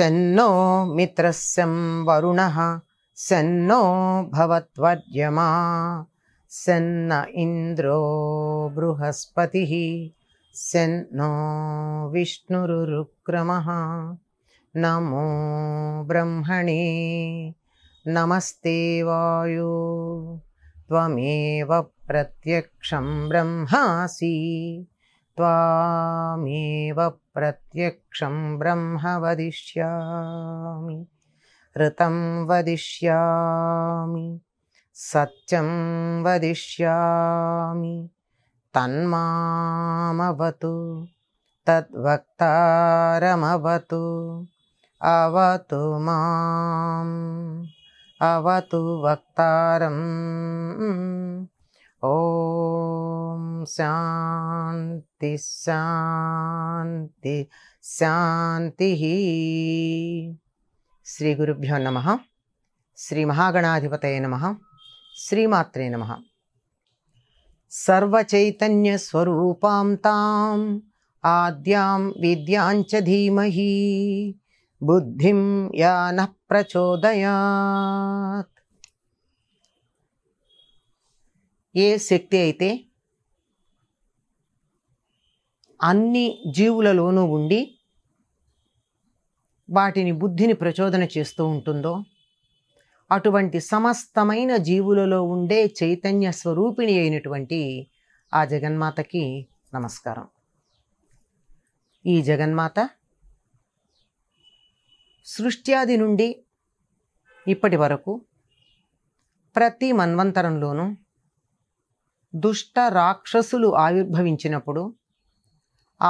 सन्नो मित्रस्य वरुणः सन्नो भवत्वर्यमा सन्न इन्द्रो बृहस्पतिः सन्नो विष्णुरुक्रमः नमो ब्रह्मणे नमस्ते वायु त्वमेव प्रत्यक्षं ब्रह्मासि त्वामेव प्रत्यक्षं ब्रह्म वदिष्यामि ऋतं वदिष्यामि सत्यं वदिष्यामि तन्मामवतु तद्वक्तारमवतु अवतु माम् अवतु वक्तारम् ॐ शान्ति शान्तिः शान्तिः श्रीगुरुभ्यो नमः श्रीमहागणाधिपतये नमः श्रीमात्रे नमः सर्वचैतन्यस्वरूपां ताम् आद्यां विद्याञ्च धीमहि बुद्धिं या नः प्रचोदयात् ఏ శక్తి అయితే అన్ని జీవులలోనూ ఉండి వాటిని బుద్ధిని ప్రచోదన చేస్తూ ఉంటుందో అటువంటి సమస్తమైన జీవులలో ఉండే చైతన్య స్వరూపిణి అయినటువంటి ఆ జగన్మాతకి నమస్కారం ఈ జగన్మాత సృష్ట్యాది నుండి ఇప్పటి వరకు ప్రతి మన్వంతరంలోనూ దుష్ట రాక్షసులు ఆవిర్భవించినప్పుడు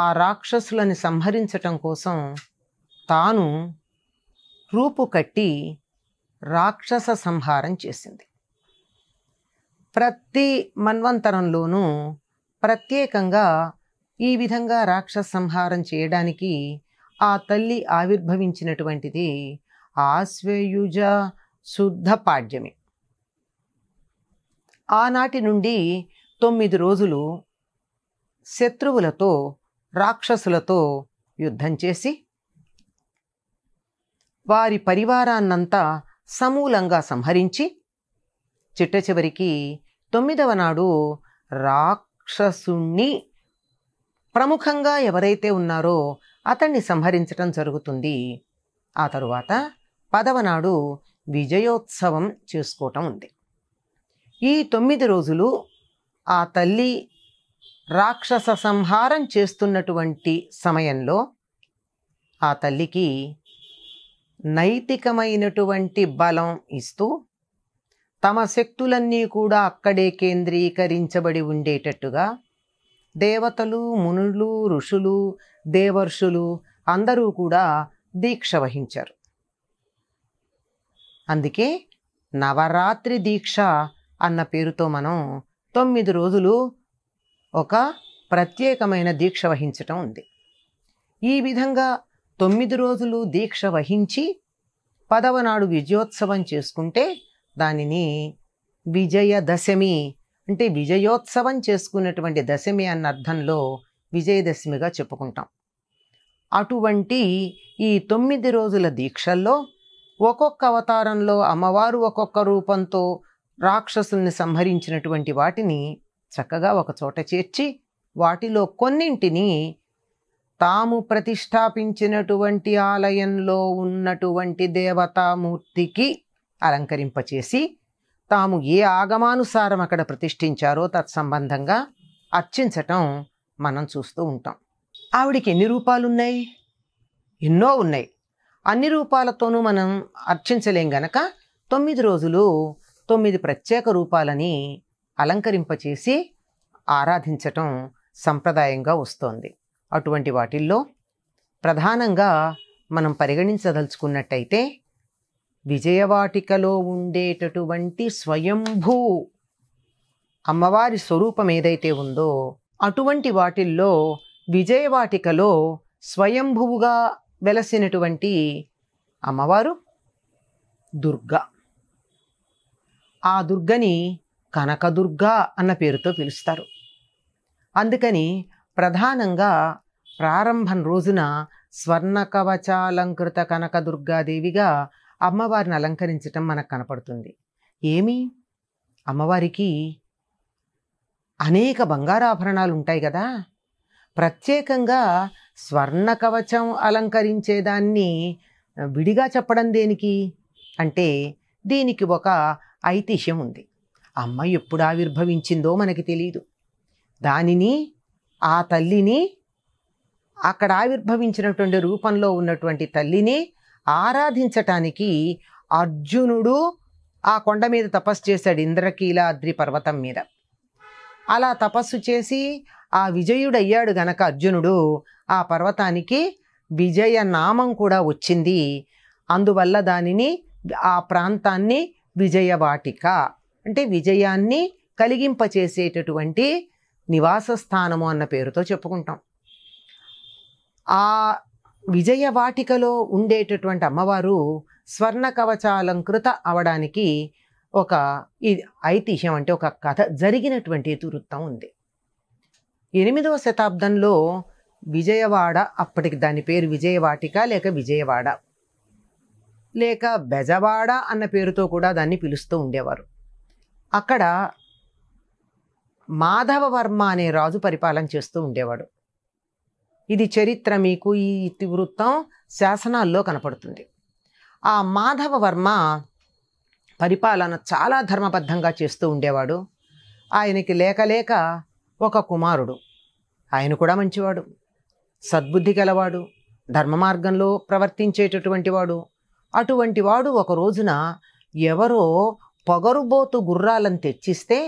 ఆ రాక్షసులను సంహరించటం కోసం తాను రూపు కట్టి రాక్షస సంహారం చేసింది ప్రతి మన్వంతరంలోనూ ప్రత్యేకంగా ఈ విధంగా రాక్షస సంహారం చేయడానికి ఆ తల్లి ఆవిర్భవించినటువంటిది ఆశ్వేయుజ శుద్ధ పాడ్యమే ఆనాటి నుండి తొమ్మిది రోజులు శత్రువులతో రాక్షసులతో యుద్ధం చేసి వారి పరివారాన్నంతా సమూలంగా సంహరించి చిట్ట చివరికి తొమ్మిదవ నాడు రాక్షసుణ్ణి ప్రముఖంగా ఎవరైతే ఉన్నారో అతన్ని సంహరించటం జరుగుతుంది ఆ తరువాత పదవనాడు విజయోత్సవం చేసుకోవటం ఉంది ఈ తొమ్మిది రోజులు ఆ తల్లి రాక్షస సంహారం చేస్తున్నటువంటి సమయంలో ఆ తల్లికి నైతికమైనటువంటి బలం ఇస్తూ తమ శక్తులన్నీ కూడా అక్కడే కేంద్రీకరించబడి ఉండేటట్టుగా దేవతలు మునులు ఋషులు దేవర్షులు అందరూ కూడా దీక్ష వహించారు అందుకే నవరాత్రి దీక్ష అన్న పేరుతో మనం తొమ్మిది రోజులు ఒక ప్రత్యేకమైన దీక్ష వహించటం ఉంది ఈ విధంగా తొమ్మిది రోజులు దీక్ష వహించి పదవ నాడు విజయోత్సవం చేసుకుంటే దానిని విజయదశమి అంటే విజయోత్సవం చేసుకున్నటువంటి దశమి అన్న అర్థంలో విజయదశమిగా చెప్పుకుంటాం అటువంటి ఈ తొమ్మిది రోజుల దీక్షల్లో ఒక్కొక్క అవతారంలో అమ్మవారు ఒక్కొక్క రూపంతో రాక్షసుల్ని సంహరించినటువంటి వాటిని చక్కగా ఒక చోట చేర్చి వాటిలో కొన్నింటిని తాము ప్రతిష్టాపించినటువంటి ఆలయంలో ఉన్నటువంటి దేవతామూర్తికి అలంకరింపచేసి తాము ఏ ఆగమానుసారం అక్కడ ప్రతిష్ఠించారో తత్సంబంధంగా అర్చించటం మనం చూస్తూ ఉంటాం ఆవిడికి ఎన్ని రూపాలున్నాయి ఎన్నో ఉన్నాయి అన్ని రూపాలతోనూ మనం అర్చించలేం గనక తొమ్మిది రోజులు తొమ్మిది ప్రత్యేక రూపాలని అలంకరింపచేసి ఆరాధించటం సంప్రదాయంగా వస్తోంది అటువంటి వాటిల్లో ప్రధానంగా మనం పరిగణించదలుచుకున్నట్టయితే విజయవాటికలో ఉండేటటువంటి స్వయంభూ అమ్మవారి స్వరూపం ఏదైతే ఉందో అటువంటి వాటిల్లో విజయవాటికలో స్వయంభువుగా వెలసినటువంటి అమ్మవారు దుర్గా ఆ దుర్గని కనకదుర్గ అన్న పేరుతో పిలుస్తారు అందుకని ప్రధానంగా ప్రారంభం రోజున స్వర్ణ కవచాలంకృత కనకదుర్గాదేవిగా అమ్మవారిని అలంకరించటం మనకు కనపడుతుంది ఏమి అమ్మవారికి అనేక బంగారాభరణాలు ఉంటాయి కదా ప్రత్యేకంగా స్వర్ణ కవచం అలంకరించేదాన్ని విడిగా చెప్పడం దేనికి అంటే దీనికి ఒక ఐతిహ్యం ఉంది అమ్మ ఎప్పుడు ఆవిర్భవించిందో మనకి తెలియదు దానిని ఆ తల్లిని అక్కడ ఆవిర్భవించినటువంటి రూపంలో ఉన్నటువంటి తల్లిని ఆరాధించటానికి అర్జునుడు ఆ కొండ మీద తపస్సు చేశాడు ఇంద్రకీలాద్రి పర్వతం మీద అలా తపస్సు చేసి ఆ విజయుడయ్యాడు గనక అర్జునుడు ఆ పర్వతానికి విజయ నామం కూడా వచ్చింది అందువల్ల దానిని ఆ ప్రాంతాన్ని విజయవాటిక అంటే విజయాన్ని కలిగింపచేసేటటువంటి నివాస స్థానము అన్న పేరుతో చెప్పుకుంటాం ఆ విజయవాటికలో ఉండేటటువంటి అమ్మవారు స్వర్ణ కవచాలంకృత అవడానికి ఒక ఇది ఐతిహ్యం అంటే ఒక కథ జరిగినటువంటి వృత్తం ఉంది ఎనిమిదవ శతాబ్దంలో విజయవాడ అప్పటికి దాని పేరు విజయవాటిక లేక విజయవాడ లేక బెజవాడ అన్న పేరుతో కూడా దాన్ని పిలుస్తూ ఉండేవారు అక్కడ మాధవవర్మ అనే రాజు పరిపాలన చేస్తూ ఉండేవాడు ఇది చరిత్ర మీకు ఈ ఇతివృత్తం శాసనాల్లో కనపడుతుంది ఆ మాధవవర్మ పరిపాలన చాలా ధర్మబద్ధంగా చేస్తూ ఉండేవాడు ఆయనకి లేక లేక ఒక కుమారుడు ఆయన కూడా మంచివాడు సద్బుద్ధి గలవాడు ధర్మ మార్గంలో ప్రవర్తించేటటువంటి వాడు అటువంటి వాడు ఒక రోజున ఎవరో పొగరుబోతు గుర్రాలను తెచ్చిస్తే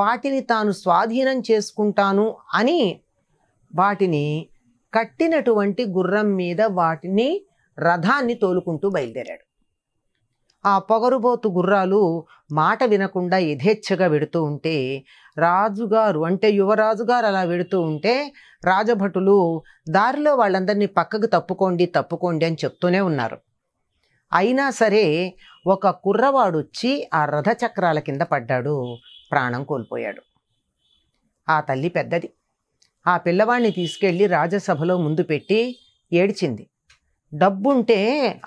వాటిని తాను స్వాధీనం చేసుకుంటాను అని వాటిని కట్టినటువంటి గుర్రం మీద వాటిని రథాన్ని తోలుకుంటూ బయలుదేరాడు ఆ పొగరుబోతు గుర్రాలు మాట వినకుండా యథేచ్ఛగా వెడుతూ ఉంటే రాజుగారు అంటే యువరాజుగారు అలా వెడుతూ ఉంటే రాజభటులు దారిలో వాళ్ళందరినీ పక్కకు తప్పుకోండి తప్పుకోండి అని చెప్తూనే ఉన్నారు అయినా సరే ఒక కుర్రవాడొచ్చి ఆ రథచక్రాల కింద పడ్డాడు ప్రాణం కోల్పోయాడు ఆ తల్లి పెద్దది ఆ పిల్లవాడిని తీసుకెళ్ళి రాజసభలో ముందు పెట్టి ఏడ్చింది డబ్బుంటే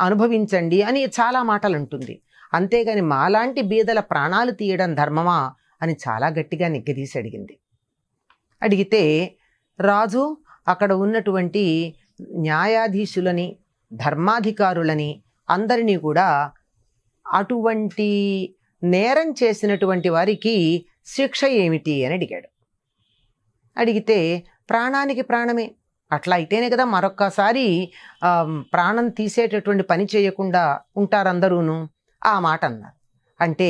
అనుభవించండి అని చాలా మాటలు అంటుంది అంతేగాని మాలాంటి బీదల ప్రాణాలు తీయడం ధర్మమా అని చాలా గట్టిగా నిగ్గదీసి అడిగింది అడిగితే రాజు అక్కడ ఉన్నటువంటి న్యాయాధీశులని ధర్మాధికారులని అందరినీ కూడా అటువంటి నేరం చేసినటువంటి వారికి శిక్ష ఏమిటి అని అడిగాడు అడిగితే ప్రాణానికి ప్రాణమే అట్లా అయితేనే కదా మరొక్కసారి ప్రాణం తీసేటటువంటి పని చేయకుండా ఉంటారందరూను ఆ మాట అన్నారు అంటే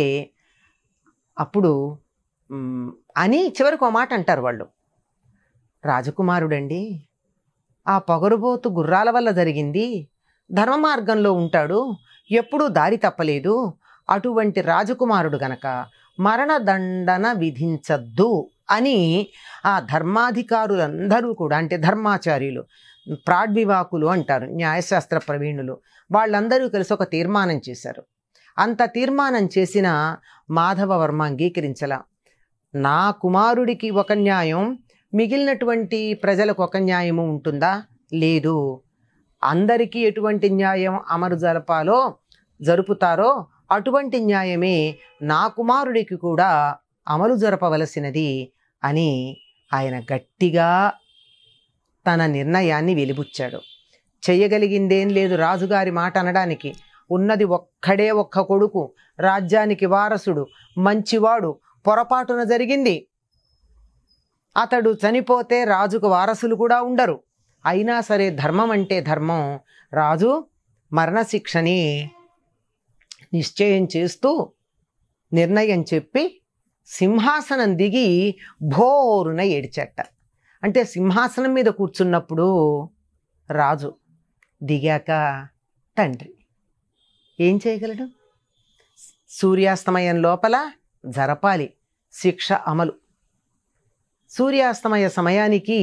అప్పుడు అని చివరికి ఒక మాట అంటారు వాళ్ళు రాజకుమారుడండి ఆ పొగరుబోతు గుర్రాల వల్ల జరిగింది ధర్మ మార్గంలో ఉంటాడు ఎప్పుడూ దారి తప్పలేదు అటువంటి రాజకుమారుడు గనక మరణదండన విధించద్దు అని ఆ ధర్మాధికారులందరూ కూడా అంటే ధర్మాచార్యులు ప్రాడ్వివాకులు అంటారు న్యాయశాస్త్ర ప్రవీణులు వాళ్ళందరూ కలిసి ఒక తీర్మానం చేశారు అంత తీర్మానం చేసిన మాధవవర్మ అంగీకరించలా నా కుమారుడికి ఒక న్యాయం మిగిలినటువంటి ప్రజలకు ఒక న్యాయము ఉంటుందా లేదు అందరికీ ఎటువంటి న్యాయం అమరు జరపాలో జరుపుతారో అటువంటి న్యాయమే నా కుమారుడికి కూడా అమలు జరపవలసినది అని ఆయన గట్టిగా తన నిర్ణయాన్ని వెలిబుచ్చాడు చేయగలిగిందేం లేదు రాజుగారి మాట అనడానికి ఉన్నది ఒక్కడే ఒక్క కొడుకు రాజ్యానికి వారసుడు మంచివాడు పొరపాటున జరిగింది అతడు చనిపోతే రాజుకు వారసులు కూడా ఉండరు అయినా సరే ధర్మం అంటే ధర్మం రాజు మరణశిక్షని నిశ్చయం చేస్తూ నిర్ణయం చెప్పి సింహాసనం దిగి భోరున ఏడిచట అంటే సింహాసనం మీద కూర్చున్నప్పుడు రాజు దిగాక తండ్రి ఏం చేయగలడు సూర్యాస్తమయం లోపల జరపాలి శిక్ష అమలు సూర్యాస్తమయ సమయానికి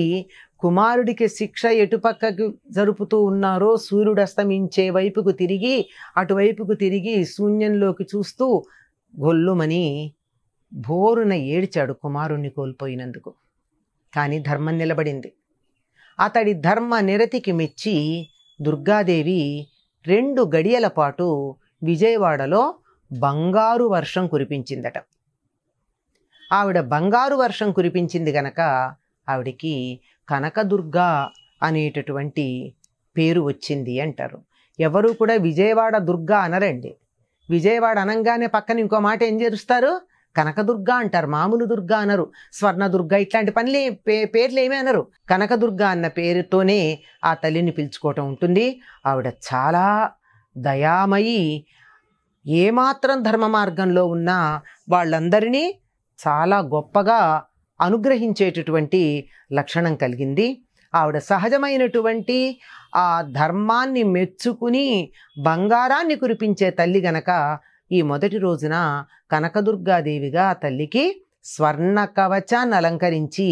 కుమారుడికి శిక్ష ఎటుపక్కకు జరుపుతూ ఉన్నారో సూర్యుడు అస్తమించే వైపుకు తిరిగి అటువైపుకు తిరిగి శూన్యంలోకి చూస్తూ గొల్లుమని బోరున ఏడ్చాడు కుమారుణ్ణి కోల్పోయినందుకు కానీ ధర్మం నిలబడింది అతడి ధర్మ నిరతికి మెచ్చి దుర్గాదేవి రెండు గడియల పాటు విజయవాడలో బంగారు వర్షం కురిపించిందట ఆవిడ బంగారు వర్షం కురిపించింది గనక ఆవిడికి కనకదుర్గ అనేటటువంటి పేరు వచ్చింది అంటారు ఎవరు కూడా విజయవాడ దుర్గ అనరండి విజయవాడ అనంగానే పక్కన ఇంకో మాట ఏం చేరుస్తారు కనకదుర్గ అంటారు మామూలు దుర్గ అనరు స్వర్ణదుర్గ ఇట్లాంటి పనులు పే పేర్లు ఏమీ అనరు కనకదుర్గ అన్న పేరుతోనే ఆ తల్లిని పిలుచుకోవటం ఉంటుంది ఆవిడ చాలా దయామయి ఏమాత్రం ధర్మ మార్గంలో ఉన్న వాళ్ళందరినీ చాలా గొప్పగా అనుగ్రహించేటటువంటి లక్షణం కలిగింది ఆవిడ సహజమైనటువంటి ఆ ధర్మాన్ని మెచ్చుకుని బంగారాన్ని కురిపించే తల్లి గనక ఈ మొదటి రోజున కనకదుర్గాదేవిగా తల్లికి స్వర్ణ కవచాన్ని అలంకరించి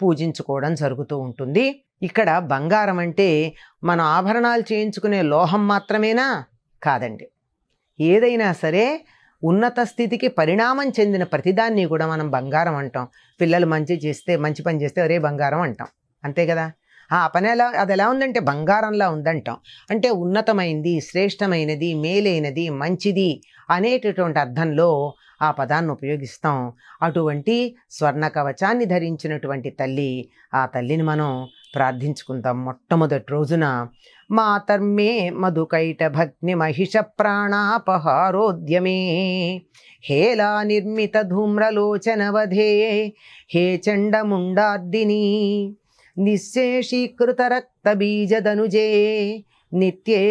పూజించుకోవడం జరుగుతూ ఉంటుంది ఇక్కడ బంగారం అంటే మన ఆభరణాలు చేయించుకునే లోహం మాత్రమేనా కాదండి ఏదైనా సరే ఉన్నత స్థితికి పరిణామం చెందిన ప్రతిదాన్ని కూడా మనం బంగారం అంటాం పిల్లలు మంచి చేస్తే మంచి పని చేస్తే అరే బంగారం అంటాం అంతే కదా ఆ పని ఎలా అది ఎలా ఉందంటే బంగారంలా ఉందంటాం అంటే ఉన్నతమైంది శ్రేష్టమైనది మేలైనది మంచిది అనేటటువంటి అర్థంలో ఆ పదాన్ని ఉపయోగిస్తాం అటువంటి స్వర్ణ కవచాన్ని ధరించినటువంటి తల్లి ఆ తల్లిని మనం ప్రార్థించుకుందాం మొట్టమొదటి రోజున మాతర్మే మధుకైట భగ్ని మహిష ప్రాణాపహారోద్యమే హేలా నిర్మిత ధూమ్రలోచనవధే హే చండముండార్దిని నిశేషీకృత బీజదనుజే నిత్యే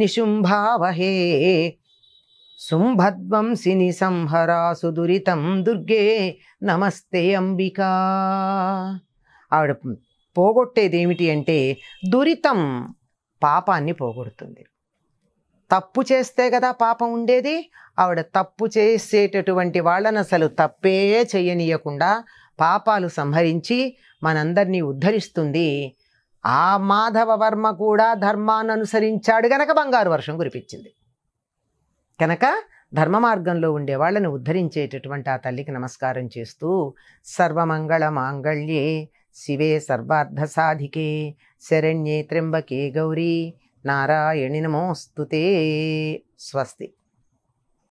నిశుంభావహే శుంభద్వంసిని సంహరాసు దురితం దుర్గే నమస్తే అంబికా ఆవిడ పోగొట్టేది ఏమిటి అంటే దురితం పాపాన్ని పోగొడుతుంది తప్పు చేస్తే కదా పాపం ఉండేది ఆవిడ తప్పు చేసేటటువంటి వాళ్ళని అసలు తప్పే చేయనీయకుండా పాపాలు సంహరించి మనందరినీ ఉద్ధరిస్తుంది ఆ మాధవ వర్మ కూడా ధర్మాన్ని అనుసరించాడు గనక బంగారు వర్షం కురిపించింది కనుక ధర్మ మార్గంలో ఉండే వాళ్ళని ఉద్ధరించేటటువంటి ఆ తల్లికి నమస్కారం చేస్తూ సర్వమంగళ మాంగళ్యే శివే సర్వార్థసాధికే శరణ్యే త్రింబకే గౌరీ నారాయణి నమోస్తుతే స్వస్తి